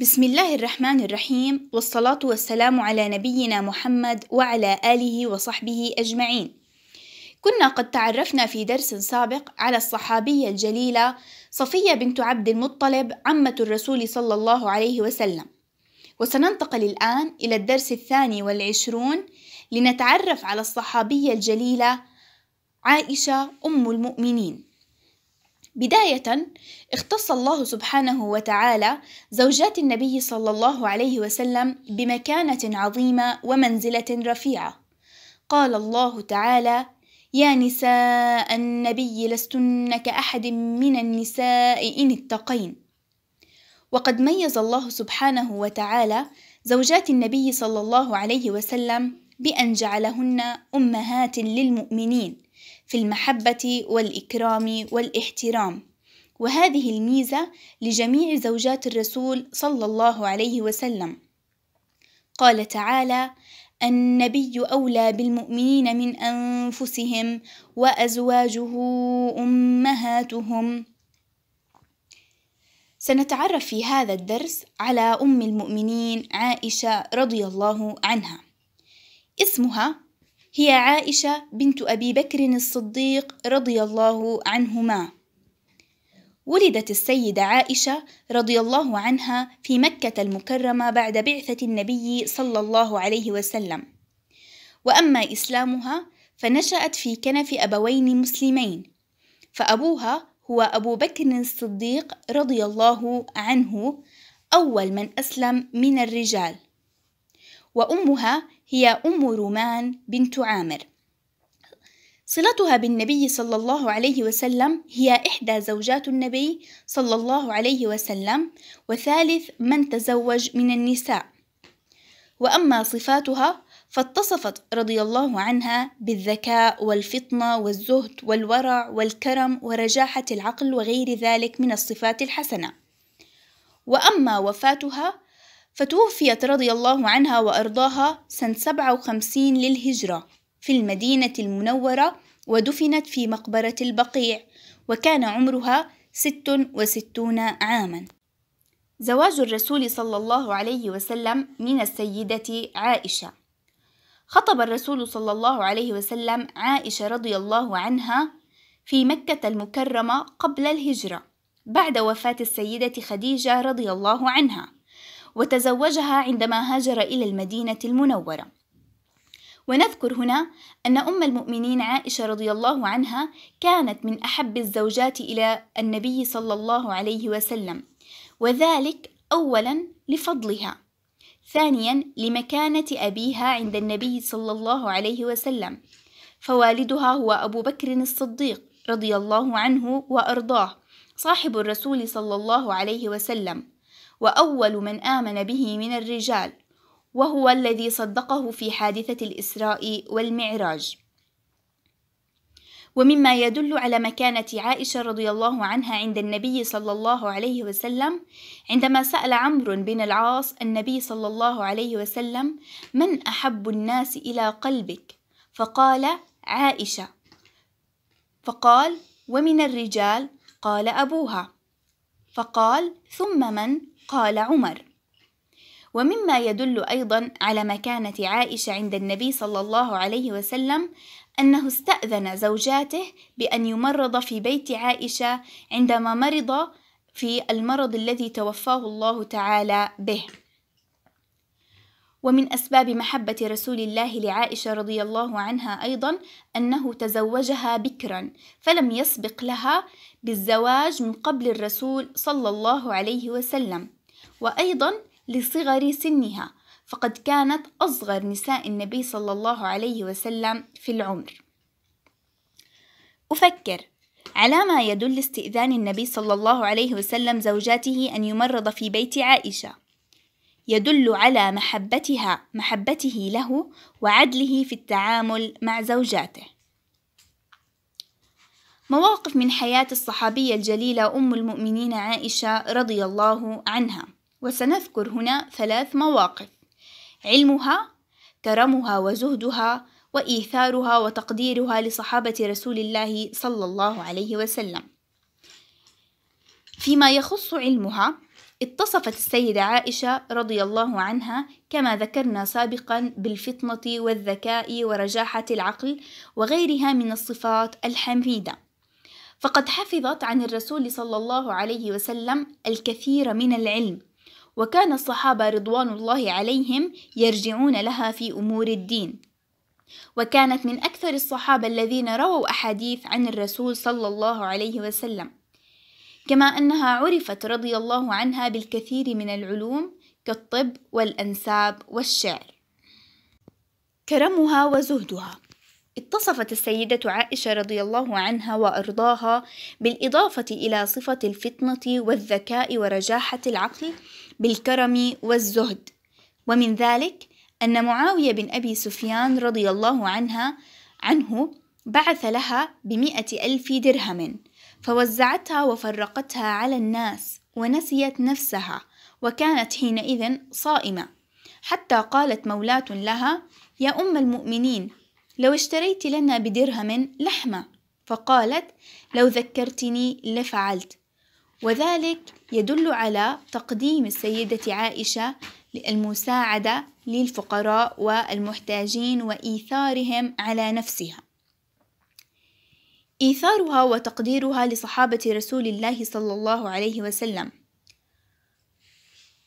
بسم الله الرحمن الرحيم والصلاة والسلام على نبينا محمد وعلى آله وصحبه أجمعين. كنا قد تعرفنا في درس سابق على الصحابية الجليلة صفية بنت عبد المطلب عمة الرسول صلى الله عليه وسلم. وسننتقل الآن إلى الدرس الثاني والعشرون لنتعرف على الصحابية الجليلة عائشة أم المؤمنين. بداية اختص الله سبحانه وتعالى زوجات النبي صلى الله عليه وسلم بمكانة عظيمة ومنزلة رفيعة قال الله تعالى يا نساء النبي لستن كأحد من النساء إن اتقين وقد ميز الله سبحانه وتعالى زوجات النبي صلى الله عليه وسلم بأن جعلهن أمهات للمؤمنين في المحبة والإكرام والاحترام وهذه الميزة لجميع زوجات الرسول صلى الله عليه وسلم قال تعالى النبي أولى بالمؤمنين من أنفسهم وأزواجه أمهاتهم سنتعرف في هذا الدرس على أم المؤمنين عائشة رضي الله عنها اسمها هي عائشة بنت أبي بكر الصديق رضي الله عنهما ولدت السيدة عائشة رضي الله عنها في مكة المكرمة بعد بعثة النبي صلى الله عليه وسلم وأما إسلامها فنشأت في كنف أبوين مسلمين فأبوها هو أبو بكر الصديق رضي الله عنه أول من أسلم من الرجال وأمها هي أم رومان بنت عامر صلتها بالنبي صلى الله عليه وسلم هي إحدى زوجات النبي صلى الله عليه وسلم وثالث من تزوج من النساء وأما صفاتها فاتصفت رضي الله عنها بالذكاء والفطنة والزهد والورع والكرم ورجاحة العقل وغير ذلك من الصفات الحسنة وأما وفاتها فتوفيت رضي الله عنها وأرضاها سنة 57 للهجرة في المدينة المنورة ودفنت في مقبرة البقيع وكان عمرها 66 عاما زواج الرسول صلى الله عليه وسلم من السيدة عائشة خطب الرسول صلى الله عليه وسلم عائشة رضي الله عنها في مكة المكرمة قبل الهجرة بعد وفاة السيدة خديجة رضي الله عنها وتزوجها عندما هاجر إلى المدينة المنورة ونذكر هنا أن أم المؤمنين عائشة رضي الله عنها كانت من أحب الزوجات إلى النبي صلى الله عليه وسلم وذلك أولا لفضلها ثانيا لمكانة أبيها عند النبي صلى الله عليه وسلم فوالدها هو أبو بكر الصديق رضي الله عنه وأرضاه صاحب الرسول صلى الله عليه وسلم وأول من آمن به من الرجال وهو الذي صدقه في حادثة الإسراء والمعراج ومما يدل على مكانة عائشة رضي الله عنها عند النبي صلى الله عليه وسلم عندما سأل عمرو بن العاص النبي صلى الله عليه وسلم من أحب الناس إلى قلبك فقال عائشة فقال ومن الرجال قال أبوها فقال ثم من قال عمر ومما يدل ايضا على مكانه عائشه عند النبي صلى الله عليه وسلم انه استاذن زوجاته بان يمرض في بيت عائشه عندما مرض في المرض الذي توفاه الله تعالى به ومن أسباب محبة رسول الله لعائشة رضي الله عنها أيضا أنه تزوجها بكرا فلم يسبق لها بالزواج من قبل الرسول صلى الله عليه وسلم وأيضا لصغر سنها فقد كانت أصغر نساء النبي صلى الله عليه وسلم في العمر أفكر على ما يدل استئذان النبي صلى الله عليه وسلم زوجاته أن يمرض في بيت عائشة يدل على محبتها محبته له وعدله في التعامل مع زوجاته مواقف من حياة الصحابية الجليلة أم المؤمنين عائشة رضي الله عنها وسنذكر هنا ثلاث مواقف علمها كرمها وزهدها وإيثارها وتقديرها لصحابة رسول الله صلى الله عليه وسلم فيما يخص علمها اتصفت السيدة عائشة رضي الله عنها كما ذكرنا سابقا بالفطنة والذكاء ورجاحة العقل وغيرها من الصفات الحميدة فقد حفظت عن الرسول صلى الله عليه وسلم الكثير من العلم وكان الصحابة رضوان الله عليهم يرجعون لها في أمور الدين وكانت من أكثر الصحابة الذين رووا أحاديث عن الرسول صلى الله عليه وسلم كما أنها عرفت رضي الله عنها بالكثير من العلوم كالطب والأنساب والشعر كرمها وزهدها اتصفت السيدة عائشة رضي الله عنها وأرضاها بالإضافة إلى صفة الفطنة والذكاء ورجاحة العقل بالكرم والزهد ومن ذلك أن معاوية بن أبي سفيان رضي الله عنها عنه بعث لها بمئة ألف درهم فوزعتها وفرقتها على الناس ونسيت نفسها وكانت حينئذ صائمة حتى قالت مولاة لها يا أم المؤمنين لو اشتريت لنا بدرهم لحمة فقالت لو ذكرتني لفعلت وذلك يدل على تقديم السيدة عائشة للمساعدة للفقراء والمحتاجين وإيثارهم على نفسها إيثارها وتقديرها لصحابة رسول الله صلى الله عليه وسلم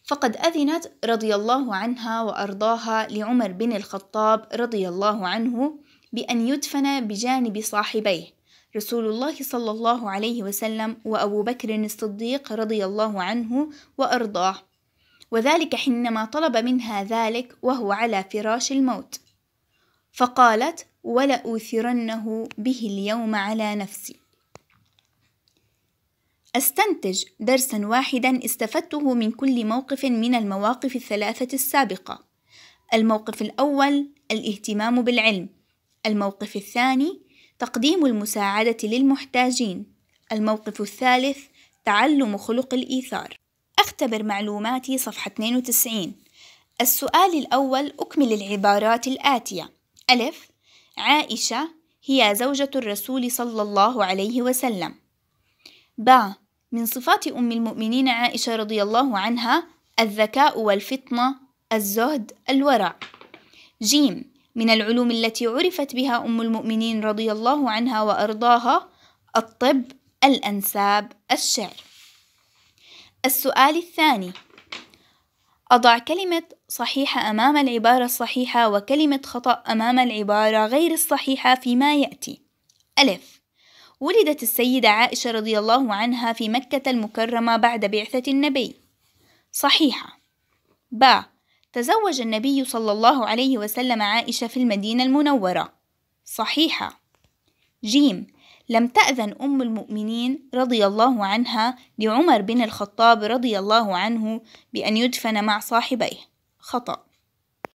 فقد أذنت رضي الله عنها وأرضاها لعمر بن الخطاب رضي الله عنه بأن يدفن بجانب صاحبيه رسول الله صلى الله عليه وسلم وأبو بكر الصديق رضي الله عنه وأرضاه وذلك حينما طلب منها ذلك وهو على فراش الموت فقالت ولأوثرنه به اليوم على نفسي أستنتج درسا واحدا استفدته من كل موقف من المواقف الثلاثة السابقة الموقف الأول الاهتمام بالعلم الموقف الثاني تقديم المساعدة للمحتاجين الموقف الثالث تعلم خلق الإيثار أختبر معلوماتي صفحة 92 السؤال الأول أكمل العبارات الآتية ألف عائشة هي زوجة الرسول صلى الله عليه وسلم ب من صفات أم المؤمنين عائشة رضي الله عنها الذكاء والفطنة الزهد الورع جيم من العلوم التي عرفت بها أم المؤمنين رضي الله عنها وأرضاها الطب الأنساب الشعر السؤال الثاني أضع كلمة صحيحة أمام العبارة الصحيحة وكلمة خطأ أمام العبارة غير الصحيحة فيما يأتي ألف ولدت السيدة عائشة رضي الله عنها في مكة المكرمة بعد بعثة النبي صحيحة با تزوج النبي صلى الله عليه وسلم عائشة في المدينة المنورة صحيحة جيم لم تأذن أم المؤمنين رضي الله عنها لعمر بن الخطاب رضي الله عنه بأن يدفن مع صاحبيه خطأ